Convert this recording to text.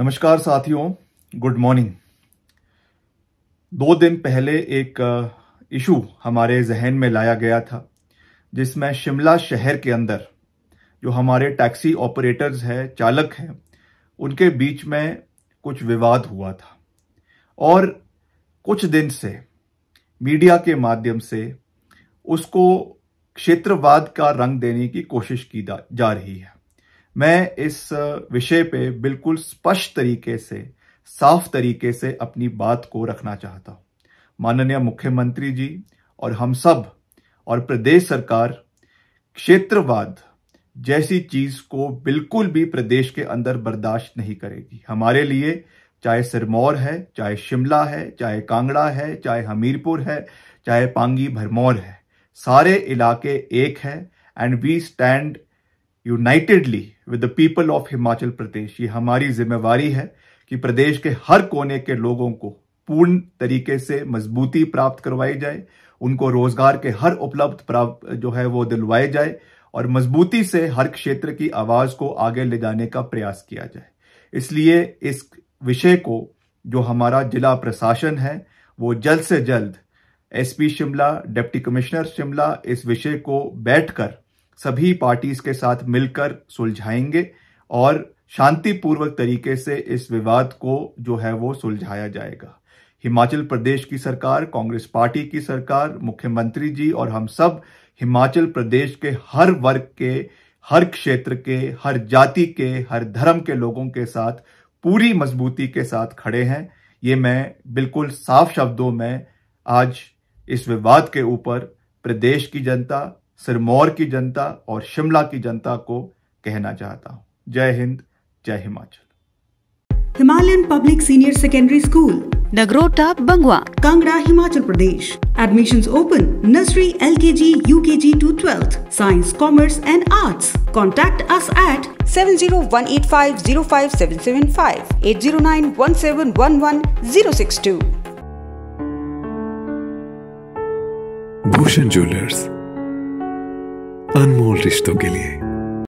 नमस्कार साथियों good morning दो दिन पहले एक इशू uh, हमारे जहन में लाया गया था जिसमें शिमला शहर के अंदर जो हमारे टैक्सी ऑपरेटर्स हैं चालक हैं उनके बीच में कुछ विवाद हुआ था और कुछ दिन से मीडिया के माध्यम से उसको क्षेत्रवाद का रंग देने की कोशिश की जा रही है मैं इस विषय पे बिल्कुल स्पष्ट तरीके से साफ तरीके से अपनी बात को रखना चाहता हूँ माननीय मुख्यमंत्री जी और हम सब और प्रदेश सरकार क्षेत्रवाद जैसी चीज को बिल्कुल भी प्रदेश के अंदर बर्दाश्त नहीं करेगी हमारे लिए चाहे सिरमौर है चाहे शिमला है चाहे कांगड़ा है चाहे हमीरपुर है चाहे पांगी भरमौर है सारे इलाके एक है and we stand unitedly with the people of Himachal Pradesh ये हमारी जिम्मेवारी है कि प्रदेश के हर कोने के लोगों को पूर्ण तरीके से मजबूती प्राप्त करवाई जाए उनको रोजगार के हर उपलब्ध जो है वो दिलवाए जाए और मजबूती से हर क्षेत्र की आवाज को आगे ले जाने का प्रयास किया जाए इसलिए इस विषय को जो हमारा जिला प्रशासन है वो जल्द से जल्द SP Shimla deputy commissioner Shimla इस विषय को बैठकर सभी पार्टीज के साथ मिलकर सुलझाएंगे और शांतिपूर्वक तरीके से इस विवाद को जो है वो सुलझाया जाएगा हिमाचल प्रदेश की सरकार कांग्रेस पार्टी की सरकार मुख्यमंत्री जी और हम सब हिमाचल प्रदेश के हर वर्ग के हर क्षेत्र के हर जाति के हर धर्म के लोगों के साथ पूरी मजबूती के साथ खड़े हैं ये मैं बिल्कुल साफ शब्दों में आज इस विवाद के ऊपर प्रदेश की जनता सिरमौर की जनता और शिमला की जनता को कहना चाहता हूँ जय हिंद जय Himachal Himalayan public senior secondary school Nagrota बंगवा Kangra Himachal Pradesh admission open nursery L K G U K G to twelfth science commerce and arts contact us at six two Bhushan jewellers अनमोल रिश्तों के लिए